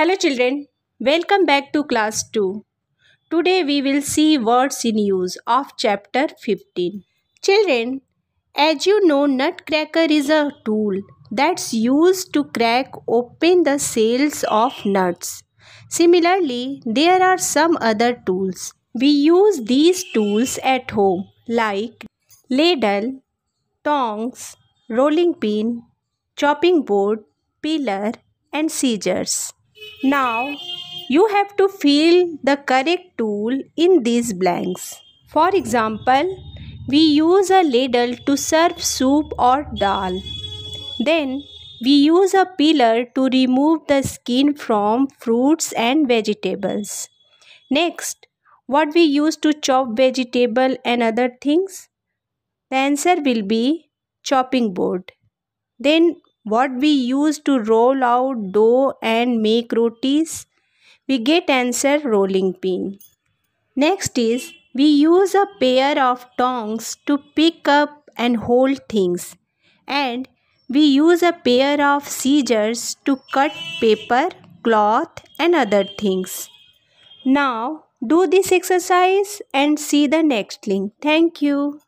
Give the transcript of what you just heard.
Hello children, welcome back to class 2. Today we will see words in use of chapter 15. Children, as you know nutcracker is a tool that's used to crack open the shells of nuts. Similarly, there are some other tools. We use these tools at home like ladle, tongs, rolling pin, chopping board, peeler, and scissors. Now you have to fill the correct tool in these blanks. For example, we use a ladle to serve soup or dal. Then we use a peeler to remove the skin from fruits and vegetables. Next, what we use to chop vegetable and other things? The answer will be chopping board. Then what we use to roll out dough and make rotis? We get answer rolling pin. Next is we use a pair of tongs to pick up and hold things and we use a pair of scissors to cut paper, cloth and other things. Now do this exercise and see the next link. Thank you.